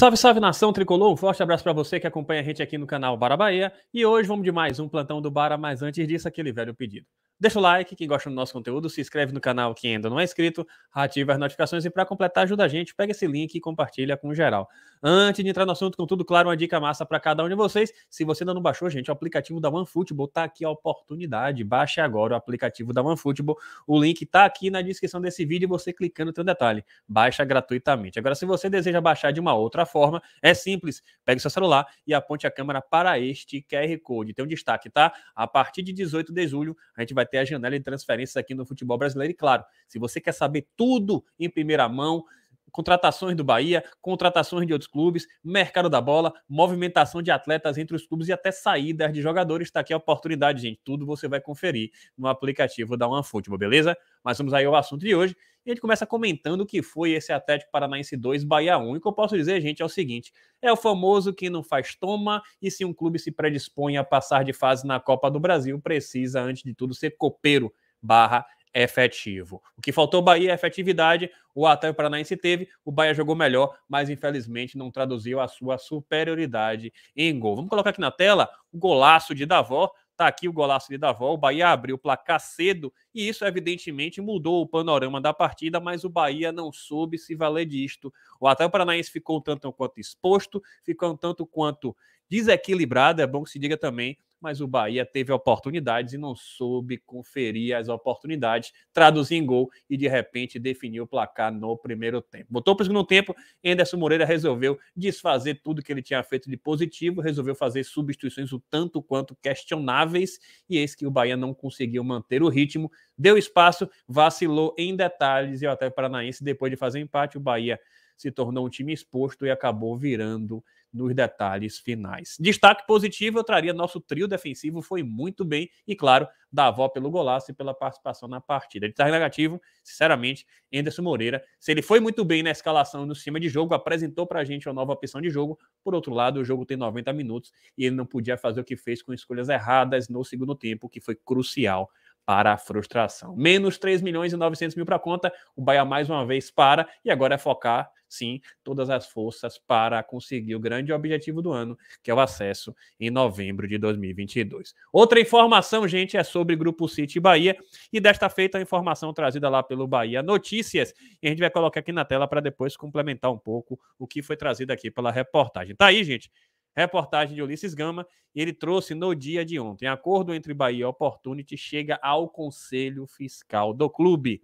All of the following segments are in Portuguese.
Salve, salve nação tricolor! Um forte abraço para você que acompanha a gente aqui no canal Bara Bahia. E hoje vamos de mais um plantão do Bara, mas antes disso, aquele velho pedido. Deixa o like, quem gosta do nosso conteúdo, se inscreve no canal quem ainda não é inscrito, ativa as notificações e para completar ajuda a gente, pega esse link e compartilha com geral. Antes de entrar no assunto, com tudo claro, uma dica massa para cada um de vocês. Se você ainda não baixou, gente, o aplicativo da OneFootball tá aqui a oportunidade. Baixe agora o aplicativo da OneFootball. O link tá aqui na descrição desse vídeo e você clicando tem um detalhe. Baixa gratuitamente. Agora, se você deseja baixar de uma outra plataforma. É simples. Pegue seu celular e aponte a câmera para este QR Code. Tem um destaque, tá? A partir de 18 de julho, a gente vai ter a janela de transferências aqui no futebol brasileiro. E claro, se você quer saber tudo em primeira mão, contratações do Bahia, contratações de outros clubes, mercado da bola, movimentação de atletas entre os clubes e até saídas de jogadores. Está aqui a oportunidade, gente. Tudo você vai conferir no aplicativo da OneFootball, beleza? Mas vamos aí ao assunto de hoje, e a gente começa comentando o que foi esse Atlético Paranaense 2, Bahia 1. E o que eu posso dizer, gente, é o seguinte: é o famoso que não faz toma, e se um clube se predispõe a passar de fase na Copa do Brasil, precisa, antes de tudo, ser copeiro barra efetivo. O que faltou Bahia é efetividade, o Atlético Paranaense teve, o Bahia jogou melhor, mas infelizmente não traduziu a sua superioridade em gol. Vamos colocar aqui na tela o golaço de Davó, Tá aqui o golaço de Davó. O Bahia abriu o placar cedo e isso, evidentemente, mudou o panorama da partida, mas o Bahia não soube se valer disto. O Atlético Paranaense ficou um tanto quanto exposto, ficou um tanto quanto desequilibrado. É bom que se diga também mas o Bahia teve oportunidades e não soube conferir as oportunidades, traduzir em gol e de repente definiu o placar no primeiro tempo. Botou para o segundo tempo, Enderson Moreira resolveu desfazer tudo que ele tinha feito de positivo, resolveu fazer substituições o tanto quanto questionáveis e eis que o Bahia não conseguiu manter o ritmo, deu espaço, vacilou em detalhes e o Atlético Paranaense depois de fazer empate, o Bahia se tornou um time exposto e acabou virando nos detalhes finais. Destaque positivo, eu traria nosso trio defensivo, foi muito bem, e claro, da avó pelo golaço e pela participação na partida. Destaque negativo, sinceramente, Anderson Moreira, se ele foi muito bem na escalação no cima de jogo, apresentou pra gente uma nova opção de jogo, por outro lado, o jogo tem 90 minutos e ele não podia fazer o que fez com escolhas erradas no segundo tempo, que foi crucial para a frustração. Menos 3 milhões e 900 mil para conta, o Bahia mais uma vez para e agora é focar sim, todas as forças para conseguir o grande objetivo do ano, que é o acesso em novembro de 2022. Outra informação, gente, é sobre Grupo City Bahia, e desta feita a informação trazida lá pelo Bahia Notícias, e a gente vai colocar aqui na tela para depois complementar um pouco o que foi trazido aqui pela reportagem. Tá aí, gente? Reportagem de Ulisses Gama, e ele trouxe no dia de ontem. Acordo entre Bahia e Opportunity chega ao Conselho Fiscal do clube.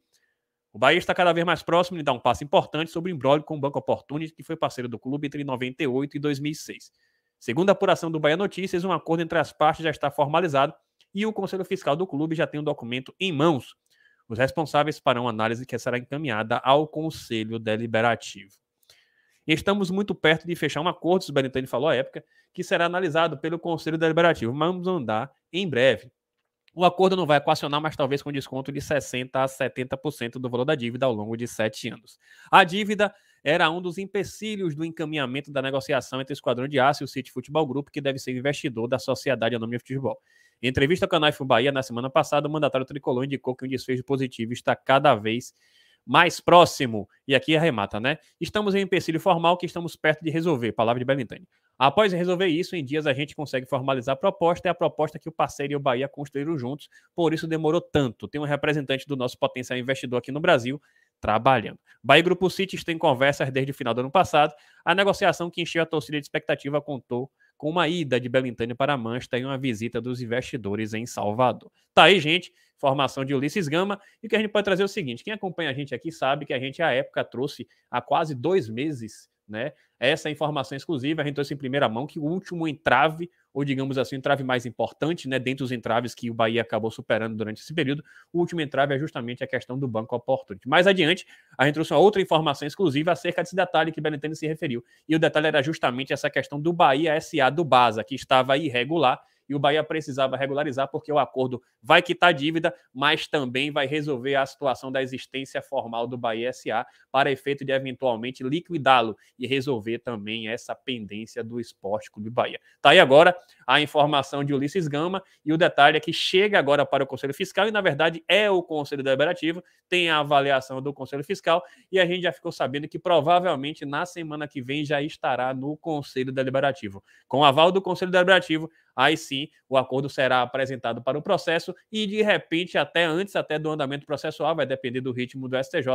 O Bahia está cada vez mais próximo de dar um passo importante sobre o imbróglio com o Banco Opportunity, que foi parceiro do clube entre 98 e 2006. Segundo a apuração do Bahia Notícias, um acordo entre as partes já está formalizado e o Conselho Fiscal do clube já tem o um documento em mãos. Os responsáveis farão análise que será encaminhada ao Conselho Deliberativo. Estamos muito perto de fechar um acordo, o Belintani falou à época, que será analisado pelo Conselho Deliberativo. Vamos andar em breve. O acordo não vai equacionar, mas talvez com desconto de 60% a 70% do valor da dívida ao longo de sete anos. A dívida era um dos empecilhos do encaminhamento da negociação entre o Esquadrão de Aço e o City Futebol Group, que deve ser investidor da Sociedade Anônima de Futebol. Em entrevista ao canal Fubaia na semana passada, o mandatário tricolor indicou que um desfecho positivo está cada vez mais mais próximo. E aqui arremata, né? Estamos em um empecilho formal que estamos perto de resolver. Palavra de Belintani. Após resolver isso, em dias a gente consegue formalizar a proposta. É a proposta é que o parceiro e o Bahia construíram juntos. Por isso demorou tanto. Tem um representante do nosso potencial investidor aqui no Brasil trabalhando. Bahia e Grupo City em conversas desde o final do ano passado. A negociação que encheu a torcida de expectativa contou com uma ida de Belintani para Manchester e uma visita dos investidores em Salvador. Tá aí, gente, formação de Ulisses Gama. E o que a gente pode trazer é o seguinte: quem acompanha a gente aqui sabe que a gente, à época, trouxe há quase dois meses né? Essa é informação exclusiva, a gente trouxe em primeira mão que o último entrave, ou digamos assim, o entrave mais importante, né, dentre os entraves que o Bahia acabou superando durante esse período, o último entrave é justamente a questão do banco Opportunity. Mais adiante, a gente trouxe uma outra informação exclusiva acerca desse detalhe que Belentano se referiu. E o detalhe era justamente essa questão do Bahia SA do Baza, que estava irregular e o Bahia precisava regularizar, porque o acordo vai quitar a dívida, mas também vai resolver a situação da existência formal do Bahia SA para efeito de eventualmente liquidá-lo e resolver também essa pendência do Esporte Clube Bahia. Tá aí agora a informação de Ulisses Gama e o detalhe é que chega agora para o Conselho Fiscal e, na verdade, é o Conselho Deliberativo, tem a avaliação do Conselho Fiscal e a gente já ficou sabendo que provavelmente na semana que vem já estará no Conselho Deliberativo. Com o aval do Conselho Deliberativo, aí sim o acordo será apresentado para o processo e, de repente, até antes até do andamento processual, vai depender do ritmo do STJ,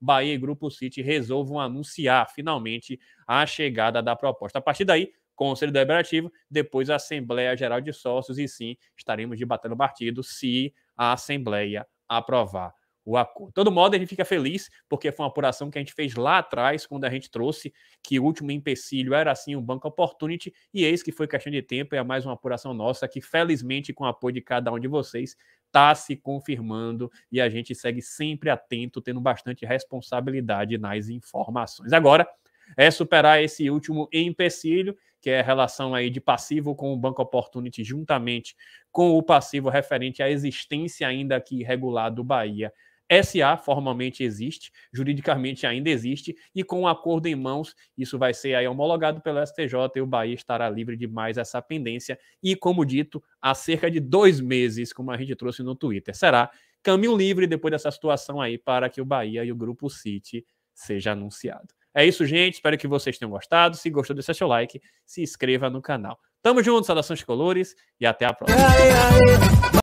Bahia e Grupo City resolvam anunciar finalmente a chegada da proposta. A partir daí, Conselho Deliberativo, depois a Assembleia Geral de Sócios, e sim, estaremos debatendo o partido se a Assembleia aprovar o acordo. De todo modo, a gente fica feliz, porque foi uma apuração que a gente fez lá atrás, quando a gente trouxe que o último empecilho era assim o um Banco Opportunity, e eis que foi questão de tempo, e é mais uma apuração nossa que, felizmente, com o apoio de cada um de vocês, está se confirmando e a gente segue sempre atento, tendo bastante responsabilidade nas informações. Agora é superar esse último empecilho, que é a relação aí de passivo com o Banco Opportunity, juntamente com o passivo referente à existência ainda aqui irregular do Bahia SA formalmente existe, juridicamente ainda existe, e com o um acordo em mãos, isso vai ser aí homologado pelo STJ e o Bahia estará livre de mais essa pendência. E, como dito, há cerca de dois meses, como a gente trouxe no Twitter, será caminho livre depois dessa situação aí para que o Bahia e o Grupo City seja anunciado. É isso, gente. Espero que vocês tenham gostado. Se gostou, deixa seu like, se inscreva no canal. Tamo junto, saudações colores e até a próxima.